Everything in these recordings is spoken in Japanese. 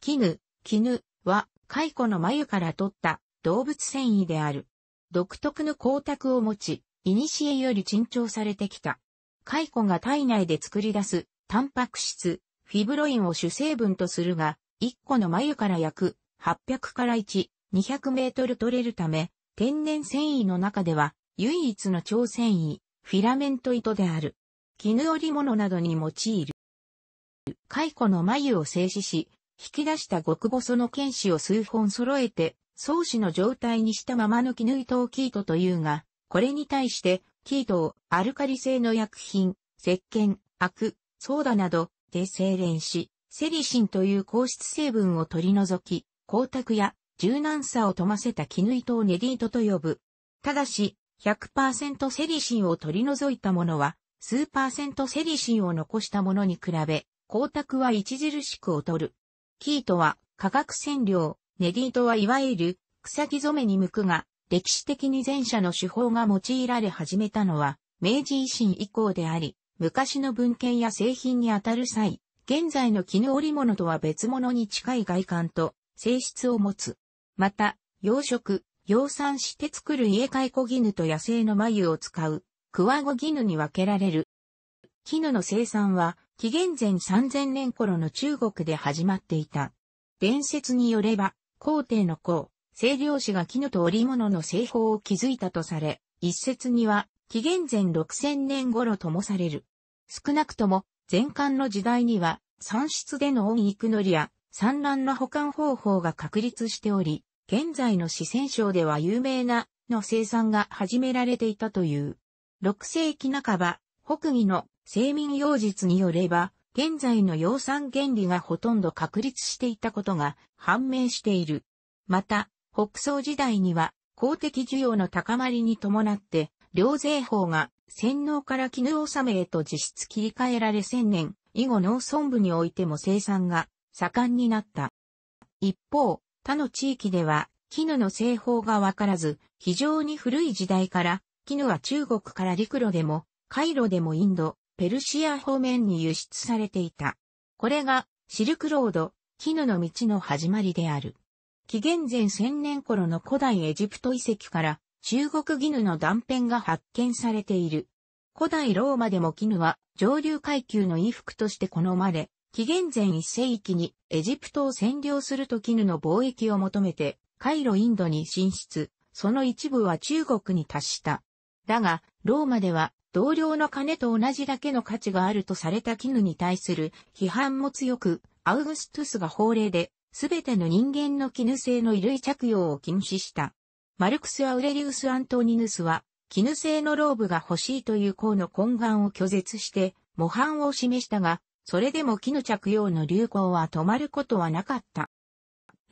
絹、絹は、蚕の眉から取った動物繊維である。独特の光沢を持ち、古より珍重されてきた。蚕が体内で作り出す、タンパク質、フィブロインを主成分とするが、1個の眉から約800から1、200メートル取れるため、天然繊維の中では唯一の超繊維、フィラメント糸である。絹織物などに用いる。蚕の眉を静止し、引き出した極細の剣士を数本揃えて、創始の状態にしたままの絹糸をキートというが、これに対して、キートをアルカリ性の薬品、石鹸、アク、ソーダなどで精錬し、セリシンという硬質成分を取り除き、光沢や柔軟さを富ませた絹糸をネディートと呼ぶ。ただし、100%セリシンを取り除いたものは、数セリシンを残したものに比べ、光沢は著しく劣る。生糸は化学染料、ネギ糸はいわゆる草木染めに向くが、歴史的に前者の手法が用いられ始めたのは、明治維新以降であり、昔の文献や製品にあたる際、現在の絹織物とは別物に近い外観と性質を持つ。また、養殖、養蚕して作る家蚕絹と野生の繭を使う、クワゴ絹に分けられる。絹の生産は紀元前3000年頃の中国で始まっていた。伝説によれば、皇帝の皇、清涼氏が絹と織物の製法を築いたとされ、一説には、紀元前6000年頃ともされる。少なくとも、前漢の時代には、産出での温育のりや、産卵の保管方法が確立しており、現在の四川省では有名な、の生産が始められていたという。6世紀半ば、北魏の生民用実によれば、現在の養蚕原理がほとんど確立していたことが判明している。また、北宋時代には公的需要の高まりに伴って、領税法が洗脳から絹納めへと実質切り替えられ千年以後農村部においても生産が盛んになった。一方、他の地域では絹の製法がわからず、非常に古い時代から絹は中国から陸路でも、海路でもインド、ペルシア方面に輸出されていた。これがシルクロード、絹の道の始まりである。紀元前1000年頃の古代エジプト遺跡から中国絹の断片が発見されている。古代ローマでも絹は上流階級の衣服として好まれ、紀元前1世紀にエジプトを占領すると絹の貿易を求めて、カイロインドに進出、その一部は中国に達した。だが、ローマでは同僚の金と同じだけの価値があるとされた絹に対する批判も強く、アウグストゥスが法令で、すべての人間の絹製の衣類着用を禁止した。マルクス・アウレリウス・アントニヌスは、絹製のローブが欲しいという項の懇願を拒絶して、模範を示したが、それでも絹着用の流行は止まることはなかった。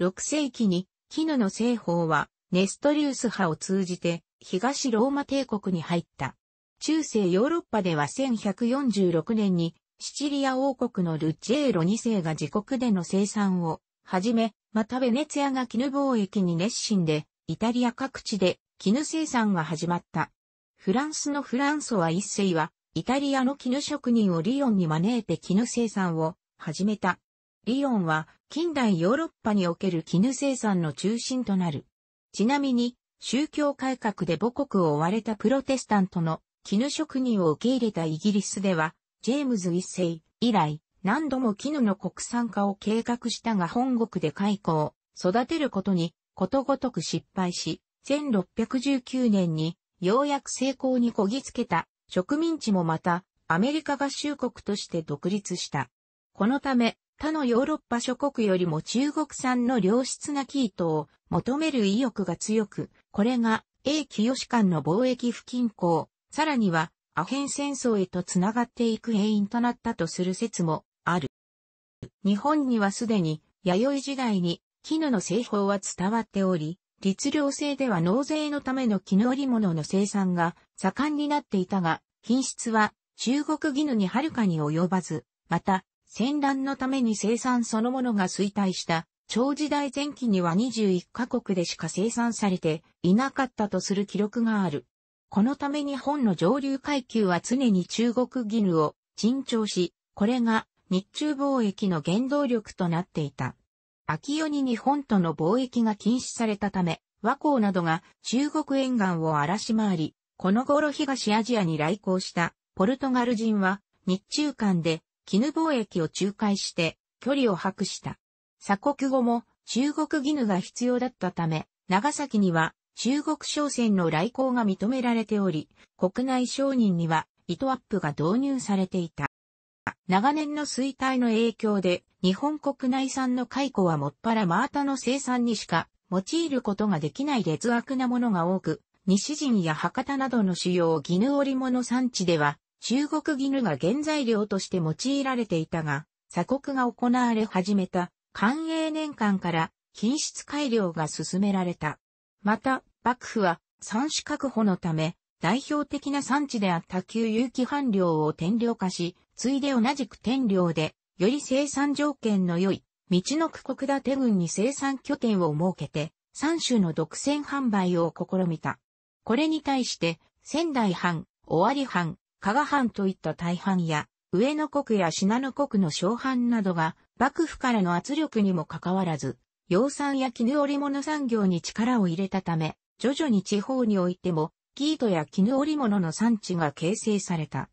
6世紀に、絹の製法は、ネストリウス派を通じて、東ローマ帝国に入った。中世ヨーロッパでは1146年に、シチリア王国のルッチェーロ2世が自国での生産を、はじめ、またベネツィアが絹貿易に熱心で、イタリア各地で絹生産が始まった。フランスのフランソワ一世は、イタリアの絹職人をリヨンに招いて絹生産を始めた。リヨンは近代ヨーロッパにおける絹生産の中心となる。ちなみに、宗教改革で母国を追われたプロテスタントの絹職人を受け入れたイギリスでは、ジェームズ一世以来、何度も絹の国産化を計画したが本国で開を育てることに、ことごとく失敗し、1619年に、ようやく成功にこぎつけた植民地もまた、アメリカ合衆国として独立した。このため、他のヨーロッパ諸国よりも中国産の良質な生糸を求める意欲が強く、これが英清志間の貿易不均衡、さらには、アヘン戦争へと繋がっていく原因となったとする説もある。日本にはすでに、弥生時代に絹の製法は伝わっており、律令制では納税のための絹織物の生産が盛んになっていたが、品質は中国絹にはるかに及ばず、また、戦乱のために生産そのものが衰退した超時代前期には21カ国でしか生産されていなかったとする記録がある。このため日本の上流階級は常に中国ギルを珍重し、これが日中貿易の原動力となっていた。秋夜に日本との貿易が禁止されたため、和光などが中国沿岸を荒らし回り、この頃東アジアに来航したポルトガル人は日中間で絹貿易を仲介して距離を博した。鎖国後も中国絹が必要だったため、長崎には中国商船の来航が認められており、国内商人には糸アップが導入されていた。長年の衰退の影響で、日本国内産の蚕はもっぱら真綿の生産にしか用いることができない劣悪なものが多く、西陣や博多などの主要絹織物産地では、中国絹が原材料として用いられていたが、鎖国が行われ始めた、寛永年間から品質改良が進められた。また、幕府は、産種確保のため、代表的な産地であった旧有機販料を天領化し、ついで同じく天領で、より生産条件の良い、道の区国立郡に生産拠点を設けて、産種の独占販売を試みた。これに対して、仙台藩、尾張藩、加賀藩といった大藩や、上野国や信濃国の小藩などが、幕府からの圧力にもかかわらず、養蚕や絹織物産業に力を入れたため、徐々に地方においても、生糸や絹織物の産地が形成された。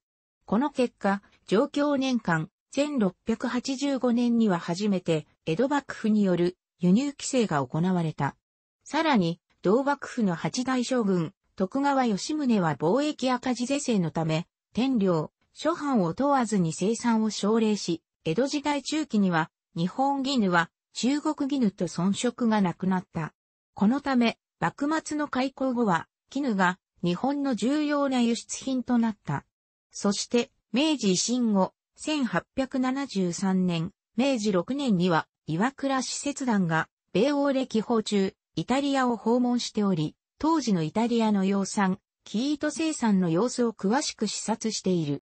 この結果、上京年間、1685年には初めて、江戸幕府による輸入規制が行われた。さらに、同幕府の八大将軍、徳川吉宗は貿易赤字是正のため、天領、諸藩を問わずに生産を奨励し、江戸時代中期には、日本絹は中国絹と遜色がなくなった。このため、幕末の開港後は、絹が日本の重要な輸出品となった。そして、明治維新後、1873年、明治6年には、岩倉使節団が、米欧歴訪中、イタリアを訪問しており、当時のイタリアの養蚕、生ト生産の様子を詳しく視察している。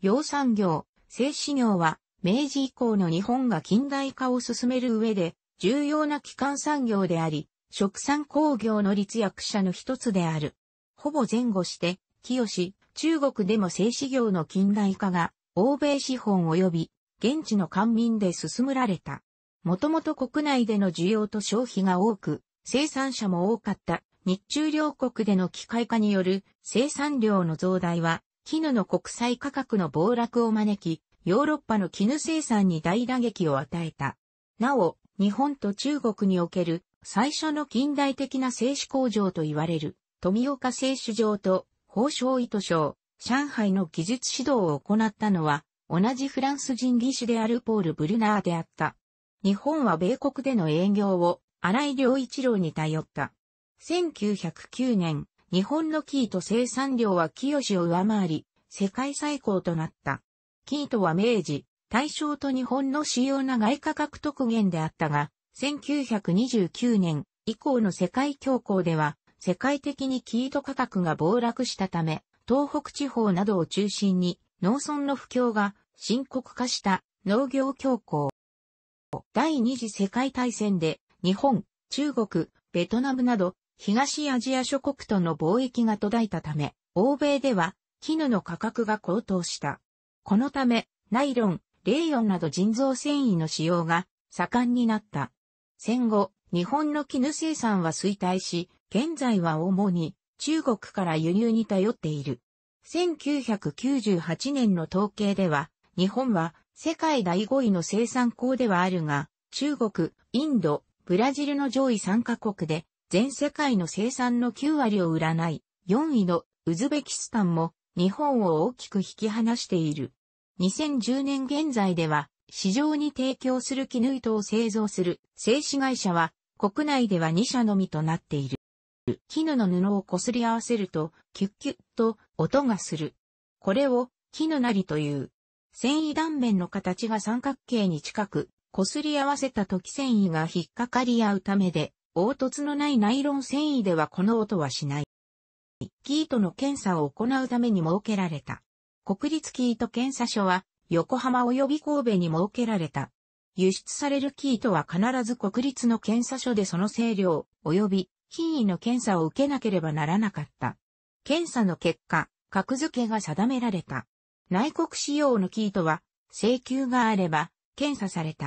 養蚕業、製糸業は、明治以降の日本が近代化を進める上で重要な基幹産業であり、食産工業の立役者の一つである。ほぼ前後して、清、中国でも製紙業の近代化が、欧米資本及び、現地の官民で進められた。もともと国内での需要と消費が多く、生産者も多かった日中両国での機械化による生産量の増大は、絹の国際価格の暴落を招き、ヨーロッパの絹生産に大打撃を与えた。なお、日本と中国における最初の近代的な製紙工場と言われる富岡製紙場と宝生糸商、上海の技術指導を行ったのは同じフランス人技師であるポール・ブルナーであった。日本は米国での営業を荒井良一郎に頼った。1909年、日本の生糸生産量は清を上回り、世界最高となった。ートは明治、大正と日本の主要な外貨獲得源であったが、1929年以降の世界恐慌では、世界的にキート価格が暴落したため、東北地方などを中心に農村の不況が深刻化した農業恐慌。第二次世界大戦で日本、中国、ベトナムなど東アジア諸国との貿易が途絶えたため、欧米では絹の価格が高騰した。このため、ナイロン、レイヨンなど人造繊維の使用が盛んになった。戦後、日本の絹生産は衰退し、現在は主に中国から輸入に頼っている。1998年の統計では、日本は世界第5位の生産港ではあるが、中国、インド、ブラジルの上位3カ国で、全世界の生産の9割を占い、4位のウズベキスタンも日本を大きく引き離している。2010年現在では、市場に提供する絹糸を製造する製紙会社は、国内では2社のみとなっている。絹の布を擦り合わせると、キュッキュッと音がする。これを、絹なりという。繊維断面の形が三角形に近く、擦り合わせた時繊維が引っかかり合うためで、凹凸のないナイロン繊維ではこの音はしない。キートの検査を行うために設けられた。国立キート検査所は、横浜及び神戸に設けられた。輸出されるキートは必ず国立の検査所でその清量、及び品位の検査を受けなければならなかった。検査の結果、格付けが定められた。内国仕様のキートは、請求があれば、検査された。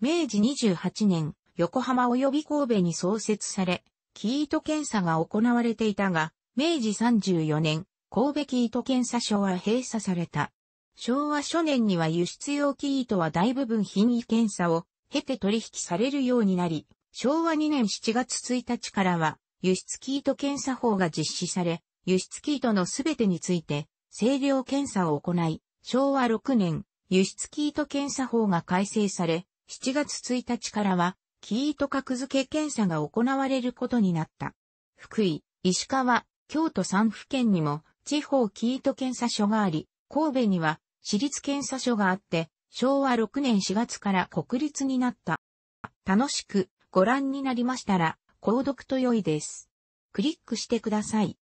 明治28年、横浜及び神戸に創設され、キート検査が行われていたが、明治34年、神戸キート検査所は閉鎖された。昭和初年には輸出用キートは大部分品位検査を経て取引されるようになり、昭和2年7月1日からは輸出キート検査法が実施され、輸出キートのすべてについて清量検査を行い、昭和6年輸出キート検査法が改正され、7月1日からはキート格付け検査が行われることになった。福井、石川、京都3府県にも地方キート検査所があり、神戸には私立検査所があって、昭和6年4月から国立になった。楽しくご覧になりましたら、購読と良いです。クリックしてください。